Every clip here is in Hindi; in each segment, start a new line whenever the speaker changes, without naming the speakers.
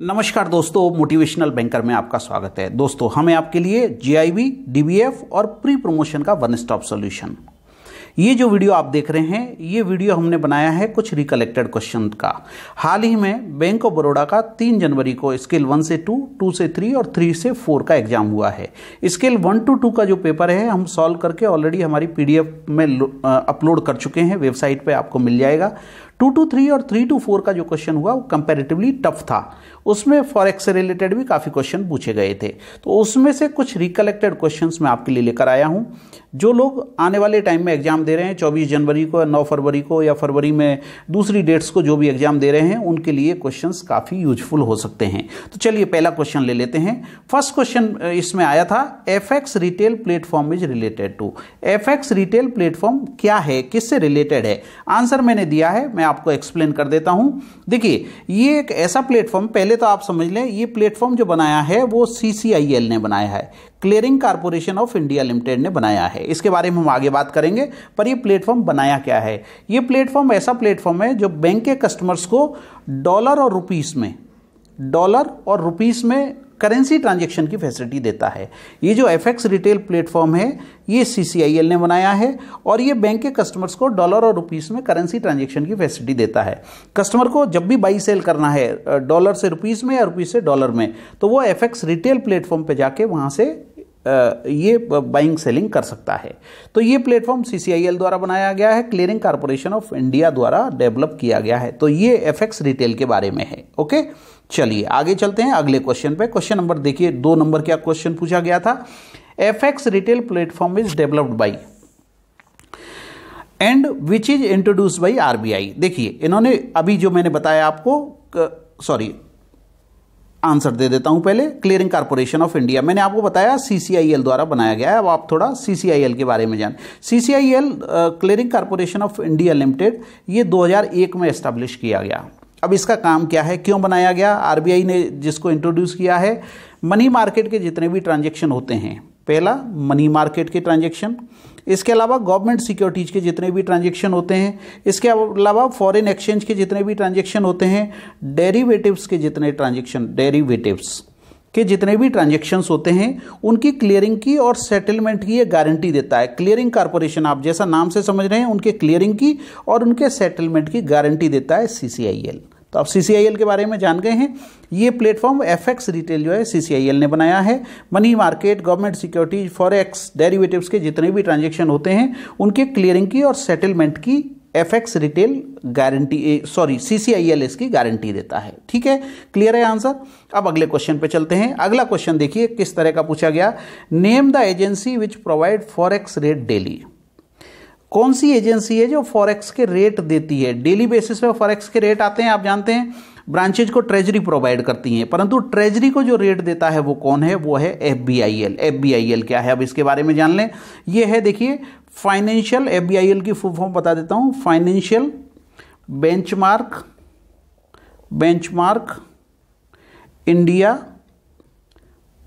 नमस्कार दोस्तों मोटिवेशनल बैंकर में आपका स्वागत है दोस्तों हमें आपके लिए जीआईबी, डीबीएफ और प्री प्रमोशन का वन स्टॉप सॉल्यूशन ये जो वीडियो आप देख रहे हैं ये वीडियो हमने बनाया है कुछ रिकलेक्टेड क्वेश्चन का हाल ही में बैंक ऑफ बड़ोडा का तीन जनवरी को स्केल वन से टू टू से थ्री और थ्री से फोर का एग्जाम हुआ है स्केल वन टू टू का जो पेपर है हम सॉल्व करके ऑलरेडी हमारी पी में अपलोड कर चुके हैं वेबसाइट पर आपको मिल जाएगा टू टू थ्री और थ्री टू फोर का जो क्वेश्चन हुआ वो कंपेरेटिवली टफ था उसमें फॉरेक्स से रिलेटेड भी काफ़ी क्वेश्चन पूछे गए थे तो उसमें से कुछ रिकलेक्टेड क्वेश्चन मैं आपके लिए लेकर आया हूँ जो लोग आने वाले टाइम में एग्जाम दे रहे हैं चौबीस जनवरी को नौ फरवरी को या फरवरी में दूसरी डेट्स को जो भी एग्जाम दे रहे हैं उनके लिए क्वेश्चन काफ़ी यूजफुल हो सकते हैं तो चलिए पहला क्वेश्चन ले लेते हैं फर्स्ट क्वेश्चन इसमें आया था F retail platform is related to F retail platform क्या है किससे रिलेटेड है आंसर मैंने दिया है मैं आपको एक्सप्लेन कर देता हूं देखिए ये एक ऐसा प्लेटफॉर्म पहले तो आप समझ लें ये प्लेटफॉर्म जो बनाया है वो सी ने बनाया है clearing corporation of India limited ने बनाया है इसके बारे में हम आगे बात करेंगे पर ये प्लेटफॉर्म बनाया क्या है ये प्लेटफॉर्म ऐसा प्लेटफॉर्म है जो बैंक के कस्टमर्स को डॉलर और रुपीस में डॉलर और रुपीस में करेंसी ट्रांजेक्शन की फैसिलिटी देता है ये जो एफ रिटेल प्लेटफॉर्म है ये सी ने बनाया है और ये बैंक के कस्टमर्स को डॉलर और रुपीस में करेंसी ट्रांजेक्शन की फैसिलिटी देता है कस्टमर को जब भी बाई सेल करना है डॉलर से रुपीस में या रुपीस से डॉलर में तो वो एफ रिटेल प्लेटफॉर्म पर जाके वहाँ से ये बाइंग सेलिंग कर सकता है तो ये प्लेटफॉर्म सी द्वारा बनाया गया है क्लियरिंग कॉरपोरेशन ऑफ इंडिया द्वारा डेवलप किया गया है तो ये एफ रिटेल के बारे में है ओके चलिए आगे चलते हैं अगले क्वेश्चन पे क्वेश्चन नंबर देखिए दो नंबर क्या क्वेश्चन पूछा गया था F retail platform is developed by and which is introduce by RBI देखिए इन्होंने अभी जो मैंने बताया आपको सॉरी आंसर दे देता हूं पहले क्लियरिंग कारपोरेशन ऑफ इंडिया मैंने आपको बताया सीसीआईएल द्वारा बनाया गया है अब आप थोड़ा सीसीआईएल के बारे में जान CCIL clearing corporation of India limited ये 2001 में एस्टेब्लिश किया गया अब इसका काम क्या है क्यों बनाया गया आरबीआई ने जिसको इंट्रोड्यूस किया है मनी मार्केट के जितने भी ट्रांजेक्शन होते हैं पहला मनी मार्केट के ट्रांजेक्शन इसके अलावा गवर्नमेंट सिक्योरिटीज़ के जितने भी ट्रांजेक्शन होते हैं इसके अलावा फॉरेन एक्सचेंज के जितने भी ट्रांजेक्शन होते हैं डेरिवेटिव्स के जितने ट्रांजेक्शन डेरिवेटिव्स के जितने भी ट्रांजेक्शन्स होते हैं उनकी क्लियरिंग की और सेटलमेंट की ये गारंटी देता है क्लियरिंग कॉरपोरेशन आप जैसा नाम से समझ रहे हैं उनके क्लियरिंग की और उनके सेटलमेंट की गारंटी देता है सी तो आप सी के बारे में जान गए हैं ये प्लेटफॉर्म एफ रिटेल जो है सी ने बनाया है money market government securities forex derivatives के जितने भी ट्रांजेक्शन होते हैं उनके क्लियरिंग की और सेटलमेंट की F X retail guarantee sorry C C I L इसकी गारंटी देता है ठीक है क्लियर है आंसर अब अगले क्वेश्चन पे चलते हैं अगला क्वेश्चन देखिए किस तरह का पूछा गया name the agency which provide forex rate daily कौन सी एजेंसी है जो फॉरेक्स के रेट देती है डेली बेसिस पे फॉरेक्स के रेट आते हैं आप जानते हैं ब्रांचेज को ट्रेजरी प्रोवाइड करती हैं परंतु ट्रेजरी को जो रेट देता है वो कौन है वो है F B I L F B I L क्या है अब इसके बारे में जान लें ये है देखिए financial F B I L की फुल फॉर्म बता देता हूँ financial benchmark benchmark India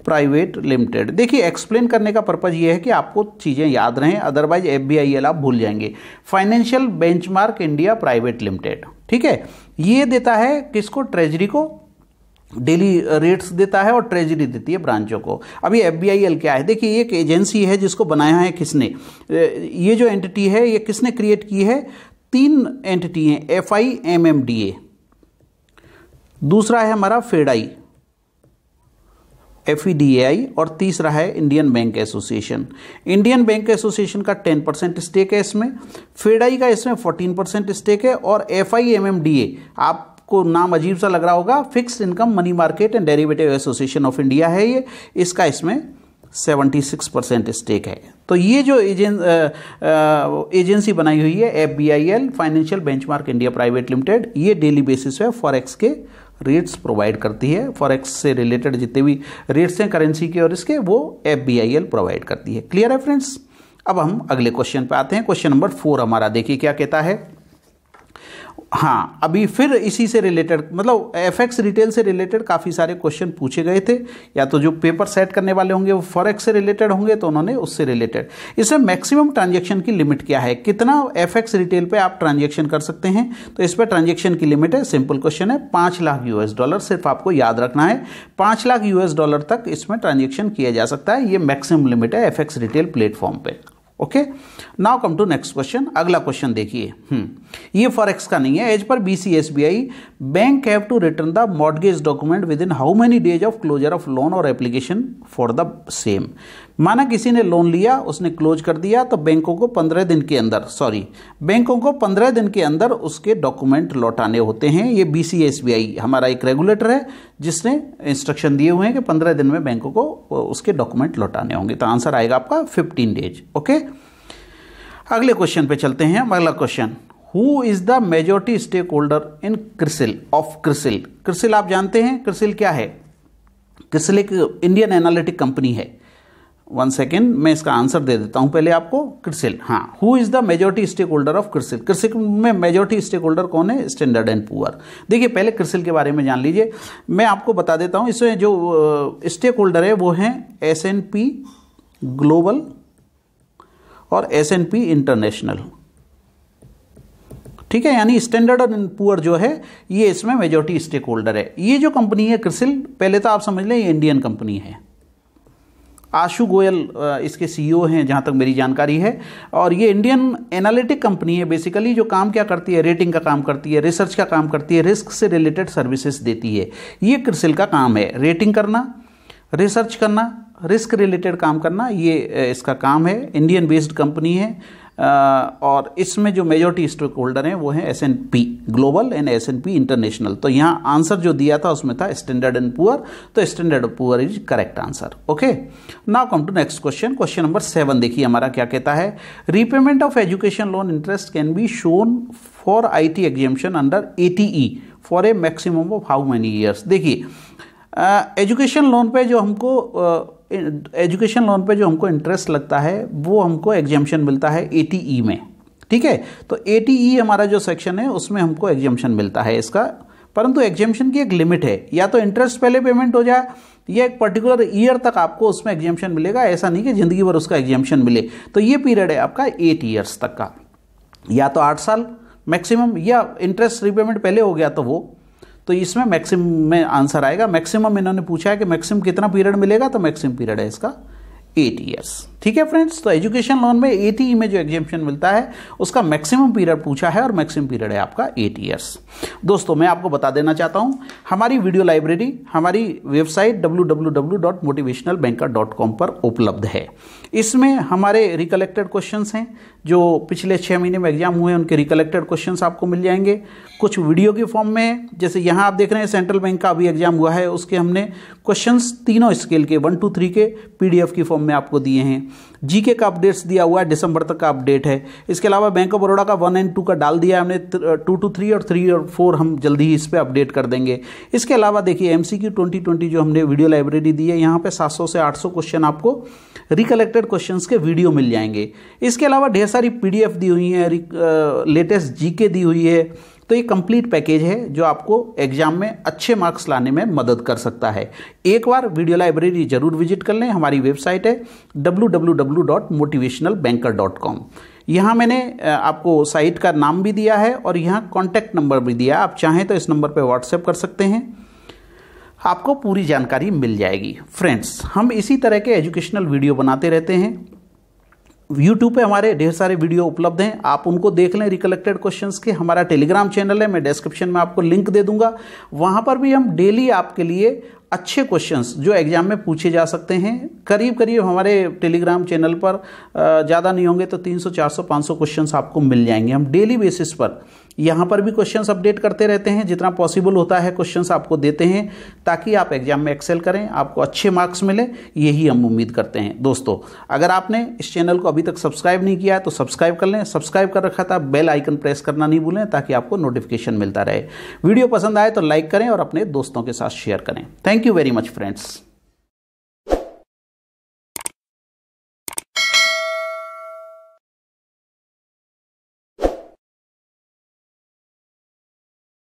private limited देखिए एक्सप्लेन करने का पर्पज़ ये है कि आपको चीज़ें याद रहें otherwise F B I L आप भूल जाएंगे financial benchmark India private limited ठीक है ये देता है किसको ट्रेजरी को डेली रेट्स देता है और ट्रेजरी देती है ब्रांचों को अभी एफ क्या है देखिए एक एजेंसी है जिसको बनाया है किसने ये जो एंटिटी है ये किसने क्रिएट की है तीन एंटिटी हैं F I M M D A दूसरा है हमारा फेडाई एफ और तीसरा है Indian bank association Indian bank association का 10 परसेंट स्टेक है इसमें फेडाई का इसमें 14 परसेंट स्टेक है और एफ आई आप को नाम अजीब सा लग रहा होगा fix income money market and derivative association of India है ये इसका इसमें 76 परसेंट स्टेक है तो ये जो एजें एजेंसी बनाई हुई है F B I L financial benchmark India private limited ये डेली बेसिस पे फॉरेक्स के रेट्स प्रोवाइड करती है फॉरेक्स से रिलेटेड जितने भी रेट्स हैं करेंसी के और इसके वो एफ प्रोवाइड करती है क्लियर है फ्रेंड्स अब हम अगले क्वेश्चन पे आते हैं क्वेश्चन नंबर फोर हमारा देखिए क्या कहता है हाँ अभी फिर इसी से रिलेटेड मतलब एफएक्स रिटेल से रिलेटेड काफ़ी सारे क्वेश्चन पूछे गए थे या तो जो पेपर सेट करने वाले होंगे वो फॉरेक्स से रिलेटेड होंगे तो उन्होंने उससे रिलेटेड इसमें मैक्सिमम ट्रांजेक्शन की लिमिट क्या है कितना एफएक्स रिटेल पे आप ट्रांजेक्शन कर सकते हैं तो इस पर ट्रांजेक्शन की लिमिट है सिंपल क्वेश्चन है पाँच लाख यूएस डॉलर सिर्फ आपको याद रखना है पाँच लाख यूएस डॉलर तक इसमें ट्रांजेक्शन किया जा सकता है ये मैक्सिमम लिमिट है एफ रिटेल प्लेटफॉर्म पर okay now come to next question अगला क्वेश्चन देखिए हम्म। ये फॉरेक्स का नहीं है as per B C S B I bank have to return the mortgage document within how many days of closure of loan और एप्लीकेशन फॉर द सेम माना किसी ने लोन लिया उसने क्लोज कर दिया तो बैंकों को पंद्रह दिन के अंदर सॉरी बैंकों को पंद्रह दिन के अंदर उसके डॉक्यूमेंट लौटाने होते हैं ये B C S B I हमारा एक रेगुलेटर है जिसने इंस्ट्रक्शन दिए हुए हैं कि पंद्रह दिन में बैंकों को उसके डॉक्यूमेंट लौटाने होंगे तो आंसर आएगा आपका फिफ्टीन डेज ओके अगले क्वेश्चन पे चलते हैं अगला question who is the majority stake holder in CRISIL of CRISIL CRISIL आप जानते हैं क्रिसिल क्या है क्रिसिल एक इंडियन एनालिटिक कंपनी है वन सेकेंड मैं इसका आंसर दे देता हूं पहले आपको क्रिसिल हाँ who is the majority stake holder of CRISIL CRISIL में मेजोरिटी स्टेक होल्डर कौन है स्टैंडर्ड एंड पुअर देखिए पहले क्रिसिल के बारे में जान लीजिए मैं आपको बता देता हूँ इसमें जो स्टेक होल्डर है वो हैं एस एन पी ग्लोबल और एस एन पी इंटरनेशनल ठीक है यानी स्टैंडर्ड एंड पुअर जो है ये इसमें मेजोरिटी स्टेक होल्डर है ये जो कंपनी है क्रिसिल पहले तो आप समझ लें ये इंडियन कंपनी है आशु गोयल इसके सीईओ e हैं जहाँ तक मेरी जानकारी है और ये इंडियन एनालिटिक कंपनी है बेसिकली जो काम क्या करती है रेटिंग का काम करती है रिसर्च का काम करती है रिस्क से रिलेटेड सर्विसेज देती है ये क्रिसिल का काम है रेटिंग करना रिसर्च करना रिस्क रिलेटेड काम करना ये इसका काम है इंडियन बेस्ड कंपनी है और इसमें जो मेजोरिटी स्टेक होल्डर हैं वो हैं S and P global and S and P international तो यहाँ आंसर जो दिया था उसमें था स्टैंडर्ड एंड पुअर तो standard and poor is correct answer okay now come to next question question number seven देखिए हमारा क्या कहता है repayment of education loan interest can be shown for I T examination under eighty E for a maximum of how many years देखिए एजुकेशन लोन पे जो हमको uh, एजुकेशन लोन पे जो हमको इंटरेस्ट लगता है वो हमको एग्जामेशन मिलता है ए e में ठीक है तो ए e हमारा जो सेक्शन है उसमें हमको एग्जामेशन मिलता है इसका परंतु एग्जामेशन की एक लिमिट है या तो इंटरेस्ट पहले पेमेंट हो जाए या एक पर्टिकुलर ईयर तक आपको उसमें एग्जामेशन मिलेगा ऐसा नहीं कि ज़िंदगी भर उसका एग्जामेशन मिले तो ये पीरियड है आपका एट ईयर्स तक का या तो आठ साल मैक्सिमम या इंटरेस्ट रिपेमेंट पहले हो गया तो वो तो इसमें मैक्सिम में आंसर आएगा मैक्सिमम इन्होंने पूछा है कि मैक्सिम कितना पीरियड मिलेगा तो मैक्सिम पीरियड है इसका एट ईयर्स ठीक है फ्रेंड्स तो एजुकेशन लोन में ई e में जो एग्जेपन मिलता है उसका मैक्सिमम पीरियड पूछा है और मैक्सिमम पीरियड है आपका एट ईयर्स दोस्तों मैं आपको बता देना चाहता हूँ हमारी वीडियो लाइब्रेरी हमारी वेबसाइट डब्ल्यू पर उपलब्ध है इसमें हमारे रिकलेक्टेड क्वेश्चन हैं जो पिछले छः महीने में एग्जाम हुए उनके रिकलेक्टेड क्वेश्चन आपको मिल जाएंगे कुछ वीडियो के फॉर्म में जैसे यहाँ आप देख रहे हैं सेंट्रल बैंक का अभी एग्जाम हुआ है उसके हमने क्वेश्चन तीनों स्केल के वन टू थ्री के पी की फॉर्म में आपको दिए हैं जीके का अपडेट्स दिया हुआ है दिसंबर तक का अपडेट है इसके अलावा बैंक ऑफ बड़ौड़ा का वन एंड टू का डाल दिया है हमने टू टू थ्री और थ्री और फोर हम जल्दी ही इस पर अपडेट कर देंगे इसके अलावा देखिए M C Q twenty twenty जो हमने वीडियो लाइब्रेरी दी है यहाँ पर सात सौ से आठ सौ क्वेश्चन आपको रिकलेक्टेड क्वेश्चन के वीडियो मिल जाएंगे इसके अलावा ढेर सारी पी डी एफ दी हुई है लेटेस्ट जी के दी हुई है तो ये कंप्लीट पैकेज है जो आपको एग्जाम में अच्छे मार्क्स लाने में मदद कर सकता है एक बार वीडियो लाइब्रेरी जरूर विजिट कर लें हमारी वेबसाइट है डब्ल्यू यहाँ मैंने आपको साइट का नाम भी दिया है और यहाँ कॉन्टैक्ट नंबर भी दिया आप चाहें तो इस नंबर पर व्हाट्सएप कर सकते हैं आपको पूरी जानकारी मिल जाएगी फ्रेंड्स हम इसी तरह के एजुकेशनल वीडियो बनाते रहते हैं यूट्यूब पे हमारे ढेर सारे वीडियो उपलब्ध हैं आप उनको देख लें रिकलेक्टेड क्वेश्चंस के हमारा टेलीग्राम चैनल है मैं डिस्क्रिप्शन में आपको लिंक दे दूंगा वहाँ पर भी हम डेली आपके लिए अच्छे क्वेश्चंस जो एग्ज़ाम में पूछे जा सकते हैं करीब करीब हमारे टेलीग्राम चैनल पर ज़्यादा नहीं होंगे तो 300 400 500 क्वेश्चंस आपको मिल जाएंगे हम डेली बेसिस पर यहाँ पर भी क्वेश्चंस अपडेट करते रहते हैं जितना पॉसिबल होता है क्वेश्चंस आपको देते हैं ताकि आप एग्ज़ाम में एक्सेल करें आपको अच्छे मार्क्स मिले यही हम उम्मीद करते हैं दोस्तों अगर आपने इस चैनल को अभी तक सब्सक्राइब नहीं किया है तो सब्सक्राइब कर लें सब्सक्राइब कर रखा था बेल आइकन प्रेस करना नहीं भूलें ताकि आपको नोटिफिकेशन मिलता रहे वीडियो पसंद आए तो लाइक करें और अपने दोस्तों के साथ शेयर करें thank Thank you very much friends.